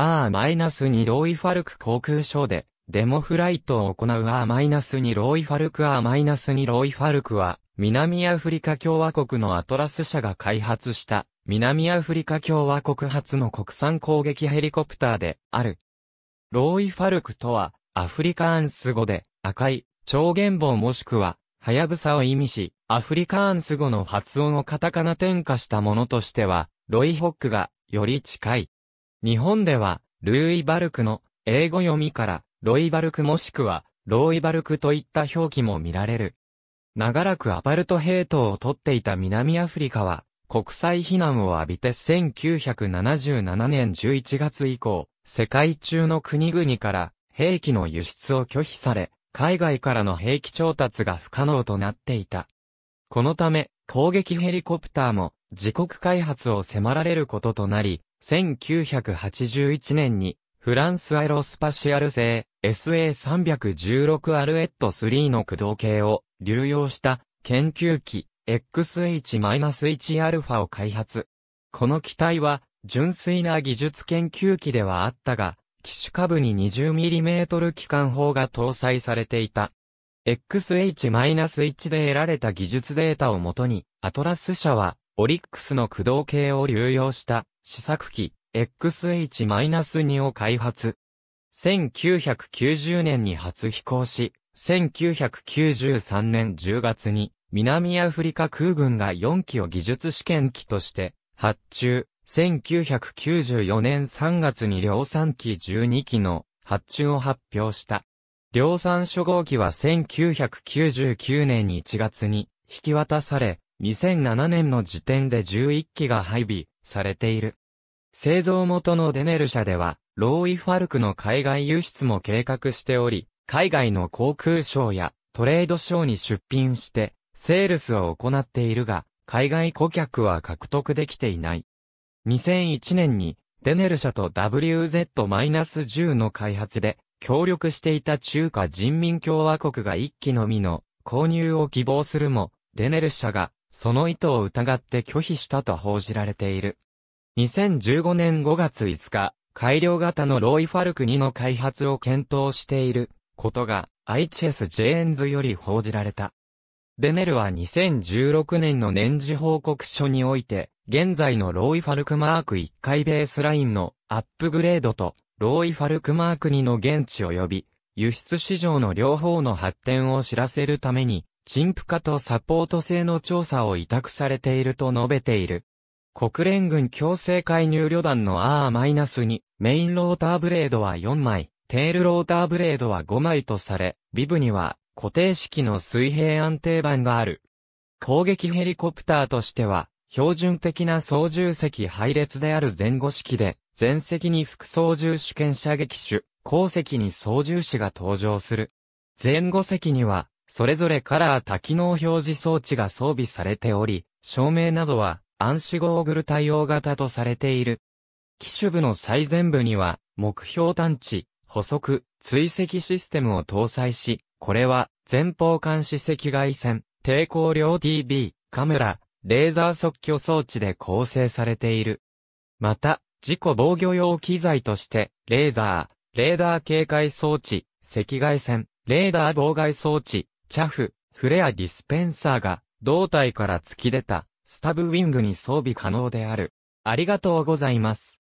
R-2 ロイファルク航空ショーで、デモフライトを行う R-2 ロイファルク R-2 ロイファルクは、南アフリカ共和国のアトラス社が開発した、南アフリカ共和国発の国産攻撃ヘリコプターで、ある。ロイファルクとは、アフリカアンス語で、赤い、超原本もしくは、はやぶさを意味し、アフリカアンス語の発音をカタカナ転化したものとしては、ロイホックが、より近い。日本では、ルーイ・バルクの英語読みから、ロイ・バルクもしくは、ローイ・バルクといった表記も見られる。長らくアパルトヘイトを取っていた南アフリカは、国際非難を浴びて1977年11月以降、世界中の国々から兵器の輸出を拒否され、海外からの兵器調達が不可能となっていた。このため、攻撃ヘリコプターも自国開発を迫られることとなり、1981年に、フランスアロスパシアル製 SA316 アルエット3の駆動系を流用した研究機 XH-1α を開発。この機体は純粋な技術研究機ではあったが、機種下部に 20mm 機関砲が搭載されていた。XH-1 で得られた技術データをもとに、アトラス社は、オリックスの駆動系を流用した試作機 XH-2 を開発。1990年に初飛行し、1993年10月に南アフリカ空軍が4機を技術試験機として発注。1994年3月に量産機12機の発注を発表した。量産初号機は1999年1月に引き渡され、2007年の時点で11機が配備されている。製造元のデネル社では、ローイ・ファルクの海外輸出も計画しており、海外の航空ショーやトレードショーに出品して、セールスを行っているが、海外顧客は獲得できていない。2001年に、デネル社と WZ-10 の開発で、協力していた中華人民共和国が一機のみの購入を希望するも、デネル社が、その意図を疑って拒否したと報じられている。2015年5月5日、改良型のローイファルク2の開発を検討していることが IHS ジェーンズより報じられた。デネルは2016年の年次報告書において、現在のローイファルクマーク1回ベースラインのアップグレードと、ローイファルクマーク2の現地及び、輸出市場の両方の発展を知らせるために、陳腐化とサポート性の調査を委託されていると述べている。国連軍強制介入旅団の R-2 メインローターブレードは4枚、テールローターブレードは5枚とされ、ビブには固定式の水平安定板がある。攻撃ヘリコプターとしては、標準的な操縦席配列である前後式で、前席に副操縦主権射撃手、後席に操縦士が登場する。前後席には、それぞれカラー多機能表示装置が装備されており、照明などは暗視ゴーグル対応型とされている。機種部の最前部には、目標探知、補足、追跡システムを搭載し、これは、前方監視赤外線、抵抗量 TB、カメラ、レーザー即興装置で構成されている。また、事故防御用機材として、レーザー、レーダー警戒装置、赤外線、レーダー妨害装置、チャフ、フレアディスペンサーが、胴体から突き出たスタブウィングに装備可能である。ありがとうございます。